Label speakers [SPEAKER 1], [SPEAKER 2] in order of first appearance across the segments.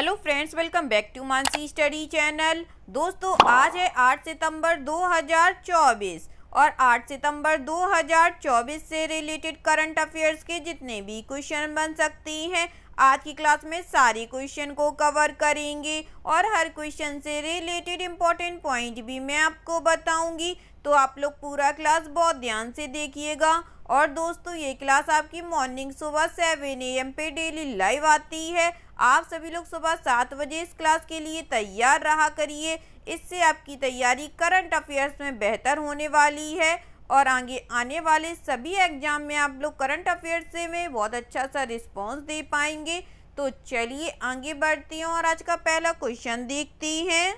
[SPEAKER 1] Hello friends welcome back to Mansi study channel दोस्तों आज है 8 सितंबर 2024 और 8 सितंबर 2024 से रिलेटेड करंट अफेयर्स के जितने भी क्वेश्चन बन सकते हैं आज की क्लास में सारी क्वेश्चन को कवर करेंगे और हर क्वेश्चन से रिलेटेड इम्पॉर्टेंट पॉइंट भी मैं आपको बताऊंगी तो आप लोग पूरा क्लास बहुत ध्यान से देखिएगा और दोस्तों ये क्लास आपकी मॉर्निंग सुबह सेवन ए एम पे डेली लाइव आती है आप सभी लोग सुबह सात बजे इस क्लास के लिए तैयार रहा करिए इससे आपकी तैयारी करंट अफेयर्स में बेहतर होने वाली है और आगे आने वाले सभी एग्जाम में आप लोग करंट अफेयर्स से में बहुत अच्छा सा रिस्पॉन्स दे पाएंगे तो चलिए आगे बढ़ती हूँ और आज का पहला क्वेश्चन देखती हैं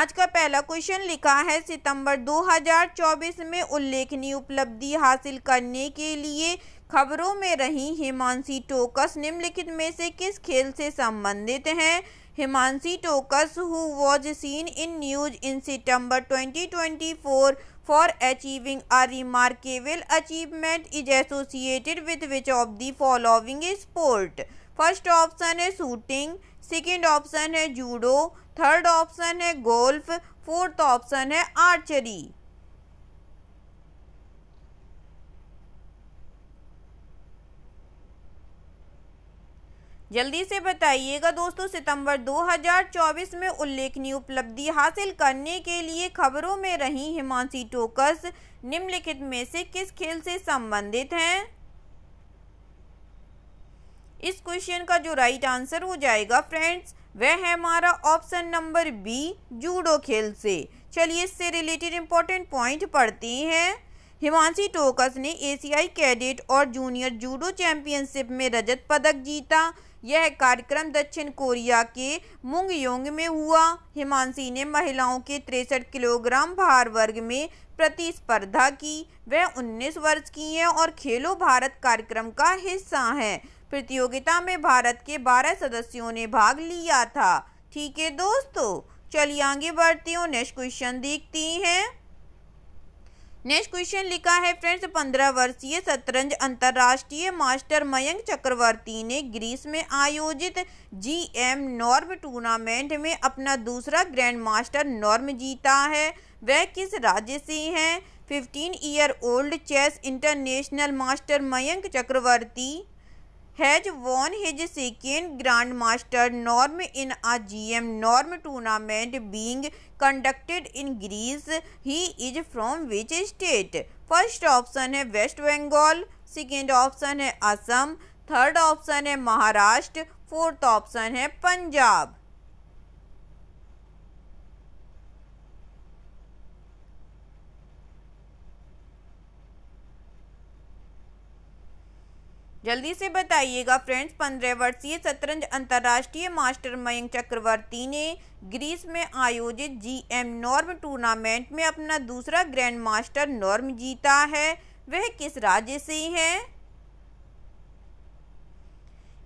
[SPEAKER 1] आज का पहला क्वेश्चन लिखा है सितंबर 2024 में उल्लेखनीय उपलब्धि हासिल करने के लिए खबरों में रही हिमांशी टोकस निम्नलिखित में से किस खेल से संबंधित हैं Himanshi Tokas who was seen in news in September 2024 for achieving a remarkable achievement is associated with which of the following sport first option is shooting second option है जूडो थर्ड ऑप्शन है गोल्फ फोर्थ ऑप्शन है archery जल्दी से बताइएगा दोस्तों सितंबर 2024 में उल्लेखनीय उपलब्धि हासिल करने के लिए खबरों में रही हिमांशी टोकस निम्नलिखित में से किस खेल से संबंधित हैं इस क्वेश्चन का जो राइट आंसर हो जाएगा फ्रेंड्स वह है हमारा ऑप्शन नंबर बी जूडो खेल से चलिए इससे रिलेटेड इम्पोर्टेंट पॉइंट पढ़ते हैं हिमांशी टोकस ने एशियाई कैडेट और जूनियर जूडो चैंपियनशिप में रजत पदक जीता यह कार्यक्रम दक्षिण कोरिया के मुंगयोंग में हुआ हिमांशी ने महिलाओं के तिरसठ किलोग्राम भार वर्ग में प्रतिस्पर्धा की वह 19 वर्ष की हैं और खेलो भारत कार्यक्रम का हिस्सा हैं प्रतियोगिता में भारत के 12 सदस्यों ने भाग लिया था ठीक है दोस्तों चलिए आगे बढ़ती हूँ नेक्स्ट क्वेश्चन देखती हैं नेक्स्ट क्वेश्चन लिखा है फ्रेंड्स पंद्रह वर्षीय शतरंज अंतर्राष्ट्रीय मास्टर मयंक चक्रवर्ती ने ग्रीस में आयोजित जीएम नॉर्म टूर्नामेंट में अपना दूसरा ग्रैंड मास्टर नॉर्म जीता है वह किस राज्य से हैं 15 year old chess international master Mayank Chakraborty has won his second grand master norm in a M norm tournament being conducted in Greece he is from which state first option है West Bengal second option है Assam third option है Maharashtra fourth option है पंजाब जल्दी से बताइएगा friends पंद्रह वर्षीय शतरंज अंतर्राष्ट्रीय मास्टर मयंक चक्रवर्ती ने ग्रीस में आयोजित जीएम नॉर्म टूर्नामेंट में अपना दूसरा ग्रैंड मास्टर नॉर्म जीता है वह किस राज्य से है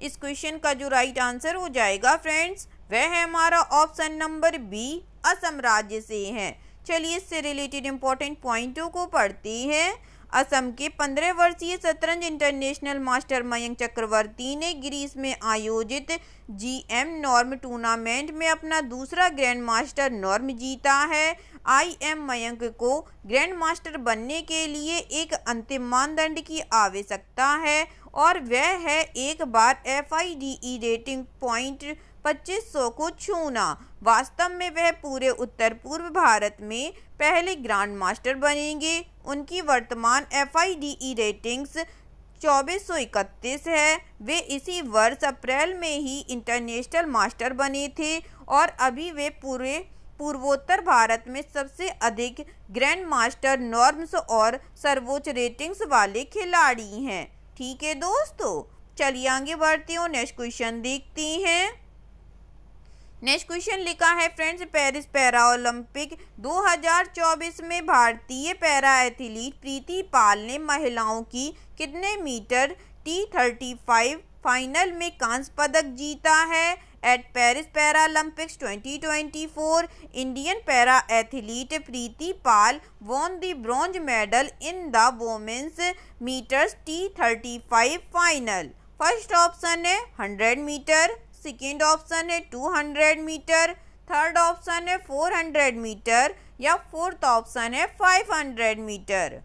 [SPEAKER 1] इस क्वेश्चन का जो राइट आंसर हो जाएगा फ्रेंड्स वह है हमारा ऑप्शन नंबर बी असम राज्य से है चलिए इससे रिलेटेड इम्पोर्टेंट पॉइंटों को पढ़ती है असम के पंद्रह वर्षीय शतरंज इंटरनेशनल मास्टर मयंक चक्रवर्ती ने ग्रीस में आयोजित जीएम नॉर्म टूर्नामेंट में अपना दूसरा ग्रैंड मास्टर नॉर्म जीता है आई एम मयंक को ग्रैंड मास्टर बनने के लिए एक अंतिम मानदंड की आवश्यकता है और वह है एक बार एफ रेटिंग पॉइंट 2500 को छूना वास्तव में वह पूरे उत्तर पूर्व भारत में पहले ग्रांड मास्टर बनेंगे उनकी वर्तमान एफ रेटिंग्स e चौबीस है वे इसी वर्ष अप्रैल में ही इंटरनेशनल मास्टर बने थे और अभी वे पूरे पूर्वोत्तर भारत में सबसे अधिक ग्रैंड मास्टर नॉर्म्स और सर्वोच्च रेटिंग्स वाले खिलाड़ी हैं ठीक है दोस्तों चलिए आगे बढ़ते हैं नेक्स्ट क्वेश्चन देखते हैं नेक्स्ट क्वेश्चन लिखा है फ्रेंड्स पेरिस पैरा ओलंपिक 2024 में भारतीय पैरा एथलीट प्रीति पाल ने महिलाओं की कितने metre T thirty five final में कांस्य पदक जीता है at Paris Olympics 2024 Indian para athlete Preeti Pal won the bronze medal in the women's metres T thirty five final first option है 100 मीटर सेकेंड ऑप्शन है 200 मीटर थर्ड ऑप्शन है 400 metre या fourth option है 500 मीटर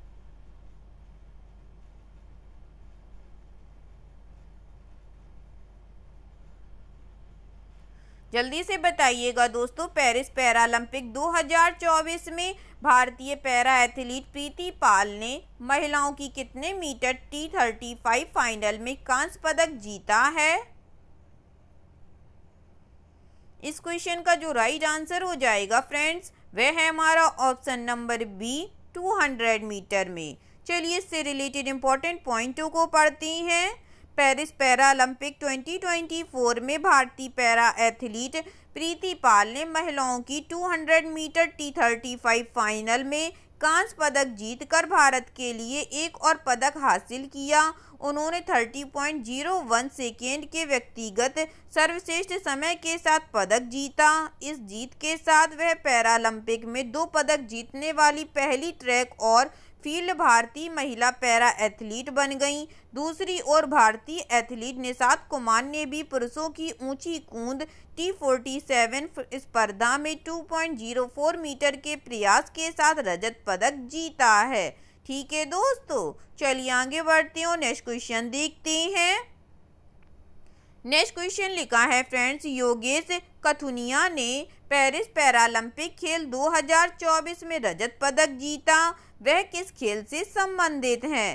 [SPEAKER 1] जल्दी से बताइएगा दोस्तों पेरिस पैरालंपिक 2024 में भारतीय पैरा एथलीट प्रीति पाल ने महिलाओं की कितने metre T thirty five final में कांस्य पदक जीता है इस क्वेश्चन का जो राइट आंसर हो जाएगा फ्रेंड्स वह है हमारा ऑप्शन नंबर बी 200 मीटर में चलिए इससे रिलेटेड इम्पॉर्टेंट पॉइंटों को पढ़ती हैं पेरिस पैरालंपिक 2024 में भारतीय पैरा एथलीट प्रीति पाल ने महिलाओं की 200 मीटर टी थर्टी फाइनल में कांस्य पदक जीतकर भारत के लिए एक और पदक हासिल किया उन्होंने 30.01 सेकेंड के व्यक्तिगत सर्वश्रेष्ठ समय के साथ पदक जीता इस जीत के साथ वह पैरालंपिक में दो पदक जीतने वाली पहली ट्रैक और फील्ड भारतीय महिला पैरा एथलीट बन गईं दूसरी ओर भारतीय एथलीट निषाद कुमार ने भी पुरुषों की ऊंची कूद टी फोर्टी सेवन स्पर्धा में 2.04 मीटर के प्रयास के साथ रजत पदक जीता है ठीक है दोस्तों चलिए आगे बढ़ते हैं नेक्स्ट क्वेश्चन देखते हैं नेक्स्ट क्वेश्चन लिखा है फ्रेंड्स योगेश कथुनिया ने पेरिस पैरालंपिक खेल 2024 में रजत पदक जीता वह किस खेल से संबंधित है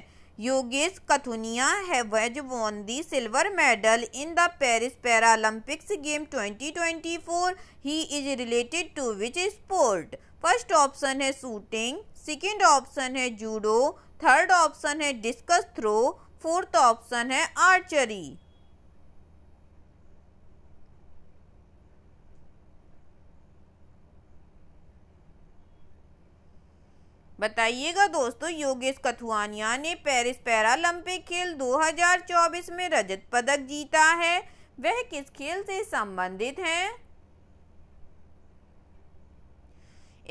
[SPEAKER 1] Yogesh Kathuniya was won the silver medal in the Paris Paralympics game 2024 he is related to which sport first option है शूटिंग सेकेंड ऑप्शन है जूडो थर्ड ऑप्शन है डिस्कस थ्रो फोर्थ ऑप्शन है आर्चरी बताइएगा दोस्तों योगेश कथुआनिया ने पेरिस पैरालंपिक खेल 2024 में रजत पदक जीता है वह किस खेल से संबंधित हैं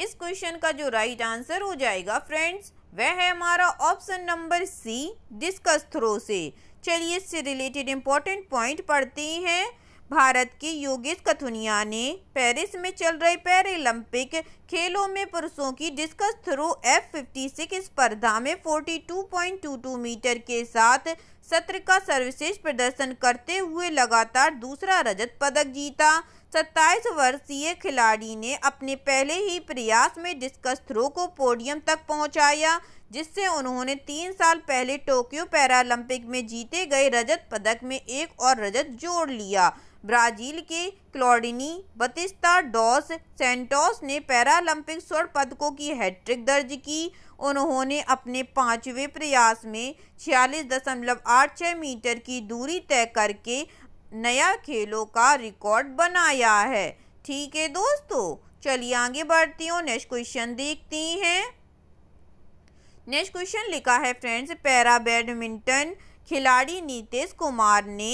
[SPEAKER 1] इस क्वेश्चन का जो राइट आंसर हो जाएगा फ्रेंड्स वह है हमारा option number C discus throw से चलिए इससे रिलेटेड इंपॉर्टेंट पॉइंट पढ़ते हैं भारत की योगेश कथुनिया ने पेरिस में चल रहे पैरालंपिक खेलों में पुरुषों की discus throw F fifty six स्पर्धा में 42.22 मीटर के साथ सत्र का सर्वश्रेष्ठ प्रदर्शन करते हुए लगातार दूसरा रजत पदक जीता 27 वर्षीय खिलाड़ी ने अपने पहले ही प्रयास में डिस्कस थ्रो को पोडियम तक पहुंचाया जिससे उन्होंने तीन साल पहले टोक्यो पैरालंपिक में जीते गए रजत पदक में एक और रजत जोड़ लिया ब्राजील के क्लोडिनी बतिस्ता डॉस सेंटोस ने पैरालंपिक स्वर्ण पदकों की हैट्रिक दर्ज की उन्होंने अपने पाँचवें प्रयास में छियालीस दशमलव आठ छः मीटर की दूरी तय करके नया खेलों का रिकॉर्ड बनाया है ठीक है दोस्तों चलिए आगे बढ़ती हूँ नेक्स्ट क्वेश्चन देखती हैं नेक्स्ट क्वेश्चन लिखा है फ्रेंड्स पैरा बैडमिंटन खिलाड़ी नीतीश कुमार ने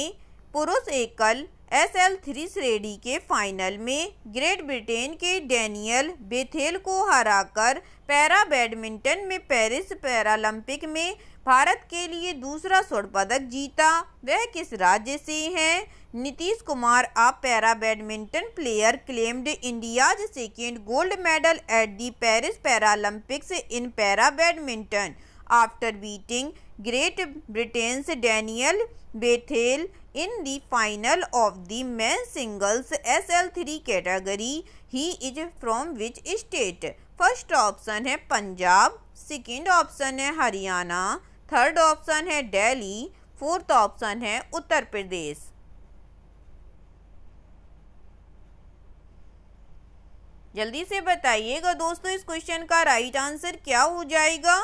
[SPEAKER 1] पुरुष एकल एस एल थ्री श्रेणी के फाइनल में ग्रेट ब्रिटेन के डैनियल बेथेल को हराकर पैरा बैडमिंटन में पेरिस पैरालंपिक में भारत के लिए दूसरा स्वर्ण पदक जीता वह किस राज्य से हैं नीतीश कुमार आप para badminton player claimed India's second gold medal at the Paris Paralympics in para badminton after beating Great Britain's Daniel Bethel in the final of the men's singles SL3 category. He is from which state? First option है Punjab second option है Haryana third option है Delhi fourth option है उत्तर प्रदेश जल्दी से बताइएगा दोस्तों इस question का राइट आंसर क्या हो जाएगा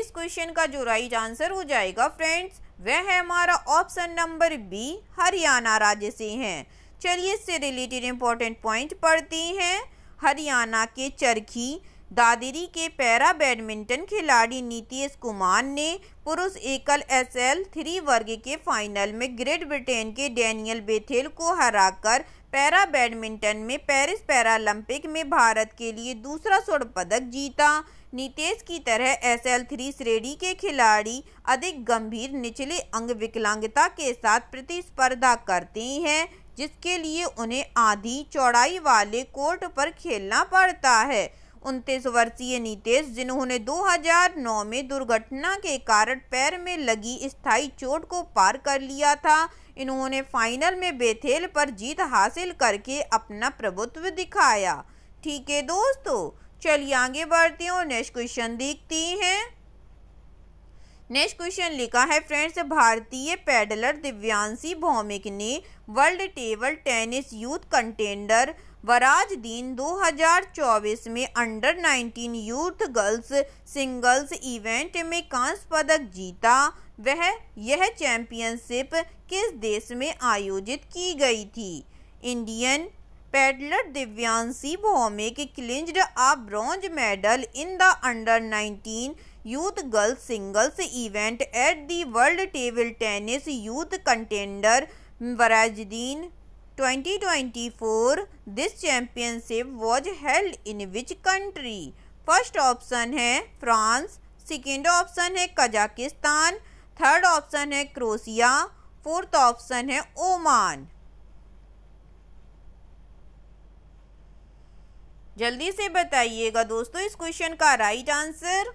[SPEAKER 1] इस क्वेश्चन का जो राइट आंसर हो जाएगा फ्रेंड्स वह है हमारा ऑप्शन नंबर बी हरियाणा राज्य से हैं चलिए इससे रिलेटेड इम्पोर्टेंट पॉइंट पढ़ते हैं हरियाणा के चरखी दादरी के पैरा बैडमिंटन खिलाड़ी नीतीश कुमार ने पुरुष एकल एस एल थ्री वर्ग के फाइनल में ग्रेट ब्रिटेन के डैनियल बेथेल को हराकर पैरा बैडमिंटन में पेरिस पैरालंपिक में भारत के लिए दूसरा स्वर्ण पदक जीता नितेश की तरह एस एल थ्री श्रेणी के खिलाड़ी अधिक गंभीर निचले अंग विकलांगता के साथ प्रतिस्पर्धा करते हैं जिसके लिए उन्हें आधी चौड़ाई वाले कोर्ट पर खेलना पड़ता है उनतीस वर्षीय नीतेश जिन्होंने 2009 में दुर्घटना के कारण पैर में लगी स्थायी चोट को पार कर लिया था इन्होंने फाइनल में बेथेल पर जीत हासिल करके अपना प्रभुत्व दिखाया ठीक है दोस्तों चलिए आगे बढ़ती हूँ नेक्स्ट क्वेश्चन देखती हैं नेक्स्ट क्वेश्चन लिखा है फ्रेंड्स भारतीय पैडलर दिव्यांशी भौमिक ने world table tennis youth contender Varazdin 2024 में under 19 youth girls singles event में कांस्य पदक जीता वह यह चैंपियनशिप किस देश में आयोजित की गई थी Indian paddler Divyanshi Bhowmik clinched a bronze medal in the under 19 youth girls singles event at the world table tennis youth contender Varazdin 2024 this championship was held in which country first option है France second option है Kazakhstan third option है Croatia fourth option है Oman जल्दी से बताइएगा दोस्तों इस question का राइट आंसर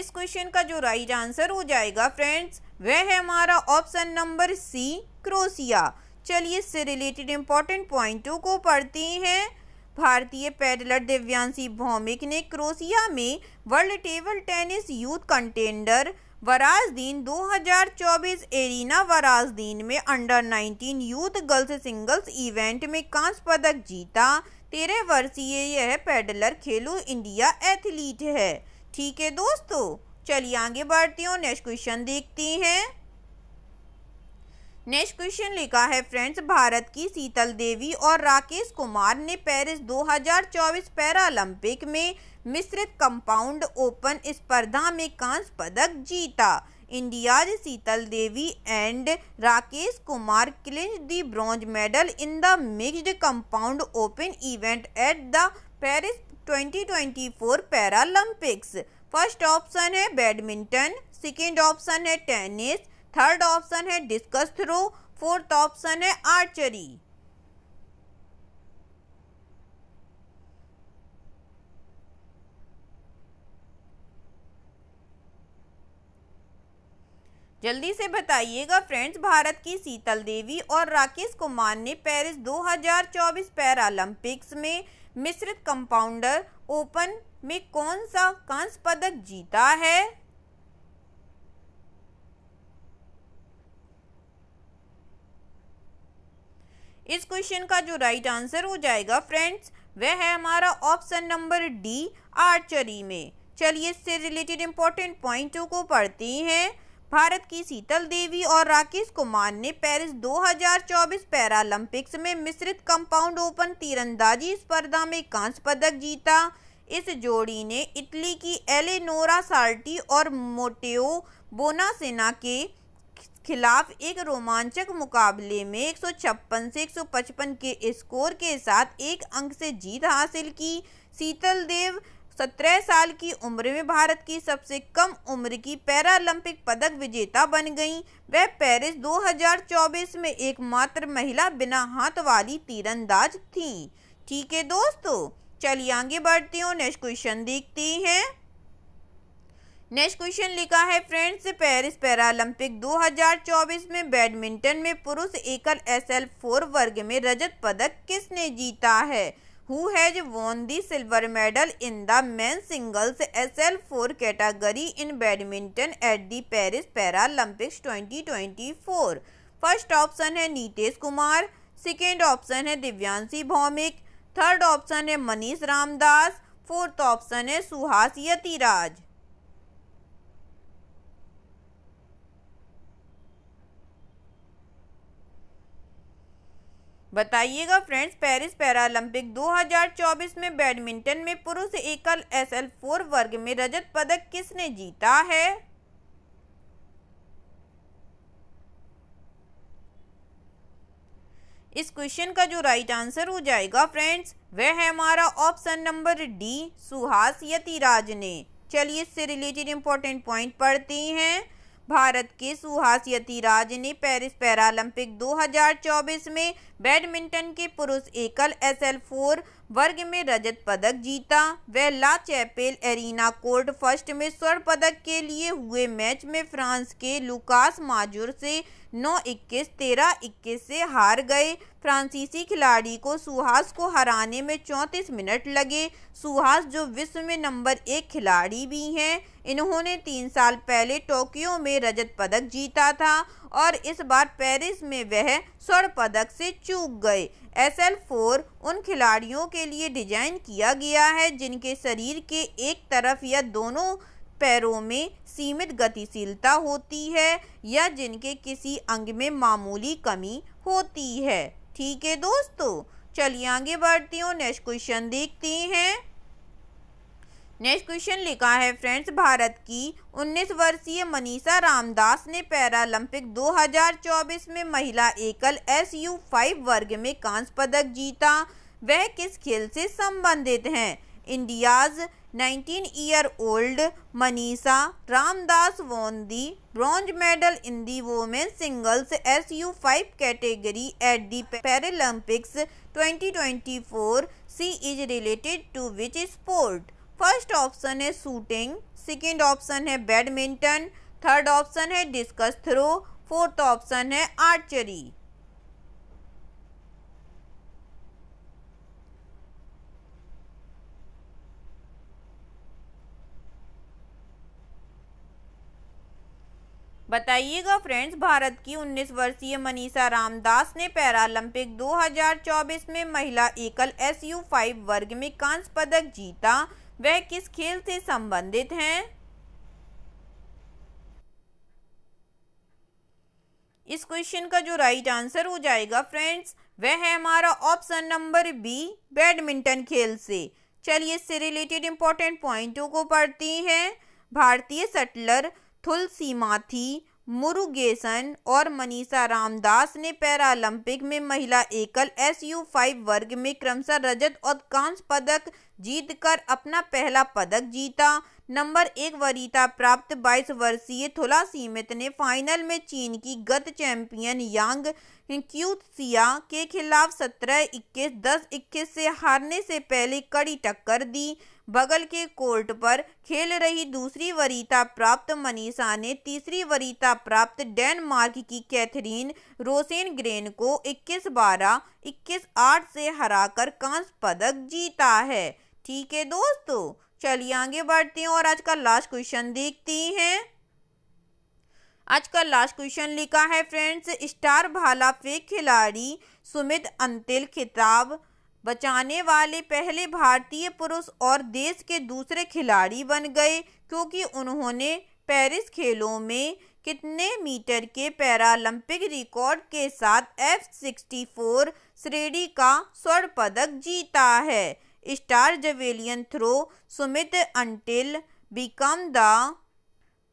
[SPEAKER 1] इस क्वेश्चन का जो राइट आंसर हो जाएगा फ्रेंड्स वह है हमारा ऑप्शन नंबर सी क्रोसिया चलिए इससे रिलेटेड इंपॉर्टेंट पॉइंटों को पढ़ते हैं भारतीय पैडलर दिव्यांशी भौमिक ने क्रोसिया में world table tennis youth contender Varazdin 2024 arena Varazdin में under 19 youth girls singles event में कांस्य पदक जीता तेरह वर्षीय यह पेडलर खेलो इंडिया एथलीट है ठीक है दोस्तों चलिए आगे बढ़ती हूँ नेक्स्ट क्वेश्चन देखती हैं नेक्स्ट क्वेश्चन लिखा है फ्रेंड्स भारत की शीतल देवी और राकेश कुमार ने पेरिस 2024 पैरालंपिक में मिस्र कंपाउंड ओपन स्पर्धा में कांस्य पदक जीता India's Sheetal Devi and Rakesh Kumar clinch the bronze medal in the mixed compound open event at the Paris 2024 Paralympics first option है बैडमिंटन सेकेंड ऑप्शन है टेनिस थर्ड ऑप्शन है डिस्कस थ्रो फोर्थ ऑप्शन है आर्चरी जल्दी से बताइएगा फ्रेंड्स भारत की शीतल देवी और राकेश कुमार ने पेरिस 2024 पैरालंपिक्स में मिश्रित कंपाउंडर ओपन में कौन सा कांस्य पदक जीता है इस क्वेश्चन का जो राइट आंसर हो जाएगा फ्रेंड्स वह है हमारा ऑप्शन नंबर डी आर्चरी में चलिए इससे रिलेटेड इंपॉर्टेंट पॉइंटों को पढ़ती हैं भारत की शीतल देवी और राकेश कुमार ने पेरिस 2024 पैरालंपिक्स में मिश्रित कंपाउंड ओपन तीरंदाजी स्पर्धा में कांस्य पदक जीता इस जोड़ी ने इटली की एलेनोरा साल्टी और मोटेओ बोनासेना के खिलाफ एक रोमांचक मुकाबले में 156 से 155 के स्कोर के साथ एक अंक से जीत हासिल की शीतल देव सत्रह साल की उम्र में भारत की सबसे कम उम्र की पैरालंपिक पदक विजेता बन गईं। वह पेरिस 2024 में एकमात्र महिला बिना हाथ वाली तीरंदाज थीं। ठीक है दोस्तों चलिए आगे बढ़ते हैं नेक्स्ट क्वेश्चन देखते हैं नेक्स्ट क्वेश्चन लिखा है फ्रेंड्स पेरिस पैरालंपिक 2024 में बैडमिंटन में पुरुष एकल एसएल फोर वर्ग में रजत पदक किसने जीता है who has won the silver medal in the men's singles SL4 category in badminton at the Paris Paralympics 2024 first option है नीतेश कुमार सेकेंड ऑप्शन है दिव्यांशी भौमिक थर्ड ऑप्शन है मनीष रामदास फोर्थ ऑप्शन है सुहास यतिराज बताइएगा फ्रेंड्स पेरिस पैरालंपिक 2024 में बैडमिंटन में पुरुष एकल एसएल फोर वर्ग में रजत पदक किसने जीता है इस क्वेश्चन का जो राइट आंसर हो जाएगा फ्रेंड्स वह है हमारा option number D Suhas Yathiraj ने चलिए इससे रिलेटेड इंपॉर्टेंट पॉइंट पढ़ते हैं भारत के सुहास यतिराज ने पेरिस पैरालंपिक 2024 में बैडमिंटन के पुरुष एकल एस एल फोर वर्ग में रजत पदक जीता वह La Chapelle arena court first में स्वर्ण पदक के लिए हुए मैच में फ्रांस के लुकास माजुर से नौ इक्कीस तेरह इक्कीस से हार गए फ्रांसीसी खिलाड़ी को सुहास को हराने में चौंतीस मिनट लगे सुहास जो विश्व में नंबर एक खिलाड़ी भी हैं इन्होंने तीन साल पहले टोक्यो में रजत पदक जीता था और इस बार पेरिस में वह स्वर्ण पदक से चूक गए एस एल फोर उन खिलाड़ियों के लिए डिजाइन किया गया है जिनके शरीर के एक तरफ या दोनों पैरों में सीमित गतिशीलता होती है या जिनके किसी अंग में मामूली कमी होती है ठीक है दोस्तों चलिए आगे बढ़ती हूँ नेक्स्ट क्वेश्चन देखते हैं नेक्स्ट क्वेश्चन लिखा है फ्रेंड्स भारत की 19 वर्षीय मनीषा रामदास ने पैरालंपिक 2024 में महिला एकल एस यू फाइव वर्ग में कांस्य पदक जीता वह किस खेल से संबंधित हैं India's nineteen year old Manisha Ramadass won the bronze medal in the women singles S U five category at the Paralympics twenty twenty four she is related to which sport first option है शूटिंग सेकेंड ऑप्शन है badminton third option है discus throw fourth option है archery बताइएगा friends Bharat की 19 वर्षीय मनीषा रामदास ने Paralympic 2024 में महिला एकल एस यू फाइव वर्ग में कांस्य पदक जीता वह किस खेल से संबंधित हैं इस क्वेश्चन का जो राइट आंसर हो जाएगा फ्रेंड्स वह है हमारा ऑप्शन नंबर बी बैडमिंटन खेल से चलिए इससे रिलेटेड इंपॉर्टेंट पॉइंटों को पढ़ती हैं भारतीय सटलर माथी मुरुगेसन और मनीषा रामदास ने पैरालंपिक में महिला एकल एस यू फाइव वर्ग में क्रमशः रजत और कांस्य पदक जीतकर अपना पहला पदक जीता नंबर एक वरीता प्राप्त 22 वर्षीय थुला सीमित ने फाइनल में चीन की गत चैंपियन यांग क्यूसिया के खिलाफ सत्रह इक्कीस दस इक्कीस से हारने से पहले कड़ी टक्कर दी बगल के कोर्ट पर खेल रही दूसरी वरीता प्राप्त मनीषा ने तीसरी वरीता प्राप्त डेनमार्क की कैथरीन रोसेन ग्रेन को 21 बारह 21 आठ से हराकर कांस्य पदक जीता है ठीक है दोस्तों चलिए आगे बढ़ते हैं और आज का लास्ट क्वेश्चन देखते हैं आज का लास्ट क्वेश्चन लिखा है फ्रेंड्स स्टार भाला फेंक खिलाड़ी सुमित अंतिल खिताब बचाने वाले पहले भारतीय पुरुष और देश के दूसरे खिलाड़ी बन गए क्योंकि उन्होंने पेरिस खेलों में कितने मीटर के पैरालंपिक रिकॉर्ड के साथ एफ सिक्सटी फोर श्रेणी का स्वर्ण पदक जीता है star javelin throw Sumit Antil become the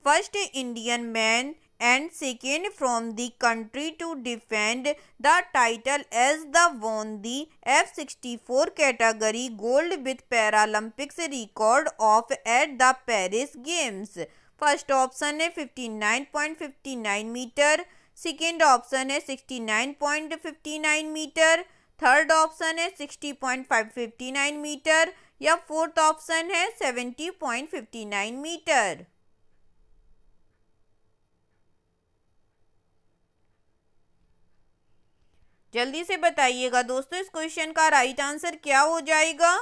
[SPEAKER 1] first Indian man and second from the country to defend the title as the won the F sixty four category gold with Paralympics record of at the Paris games first option है fifty nine point fifty nine metre second option है sixty nine point fifty nine metre third option है sixty point five fifty nine metre या fourth option है seventy point fifty nine metre जल्दी से बताइएगा दोस्तों इस क्वेश्चन का राइट आंसर क्या हो जाएगा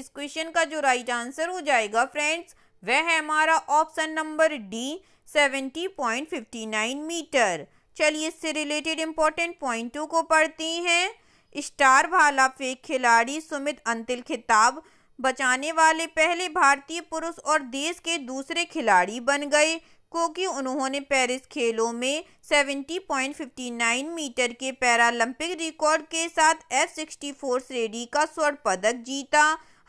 [SPEAKER 1] इस क्वेश्चन का जो राइट आंसर हो जाएगा फ्रेंड्स वह है हमारा option number D seventy point fifty nine metre चलिए इससे रिलेटेड इंपॉर्टेंट पॉइंटों को पढ़ते हैं स्टार भाला फेंक खिलाड़ी सुमित अंतिल खिताब बचाने वाले पहले भारतीय पुरुष और देश के दूसरे खिलाड़ी बन गए क्योंकि उन्होंने पेरिस खेलों में 70.59 मीटर के पैरालंपिक रिकॉर्ड के साथ एफ सिक्सटी फोर श्रेणी का स्वर्ण पदक जीता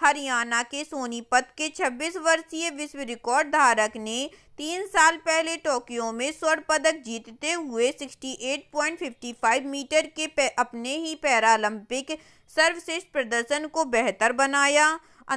[SPEAKER 1] हरियाणा के सोनीपत के 26 वर्षीय विश्व रिकॉर्ड धारक ने तीन साल पहले टोक्यो में स्वर्ण पदक जीतते हुए 68.55 मीटर के अपने ही पैरालंपिक सर्वश्रेष्ठ प्रदर्शन को बेहतर बनाया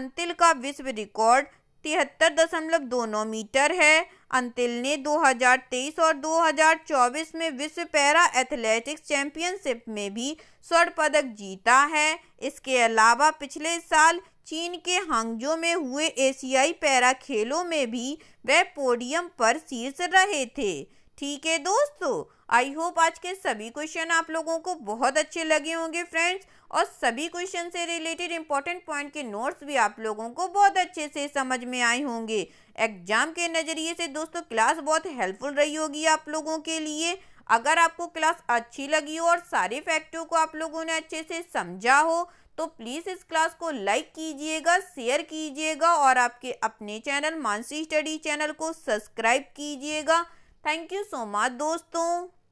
[SPEAKER 1] अंतिल का विश्व रिकॉर्ड तिहत्तर दशमलव दो नौ मीटर है अंतिल ने 2023 और 2024 में विश्व पैरा एथलेटिक्स चैंपियनशिप में भी स्वर्ण पदक जीता है इसके अलावा पिछले साल चीन के हांगजो में हुए एशियाई पैरा खेलों में भी वह पोडियम पर शीर्ष रहे थे ठीक है दोस्तों आई होप आज के सभी क्वेश्चन आप लोगों को बहुत अच्छे लगे होंगे फ्रेंड्स और सभी क्वेश्चन से रिलेटेड इंपॉर्टेंट पॉइंट के नोट्स भी आप लोगों को बहुत अच्छे से समझ में आए होंगे एग्जाम के नज़रिए से दोस्तों क्लास बहुत हेल्पफुल रही होगी आप लोगों के लिए अगर आपको क्लास अच्छी लगी हो और सारे फैक्टों को आप लोगों ने अच्छे से समझा हो तो प्लीज़ इस क्लास को लाइक कीजिएगा शेयर कीजिएगा और आपके अपने चैनल मानसी स्टडी चैनल को सब्सक्राइब कीजिएगा थैंक यू सो मच दोस्तों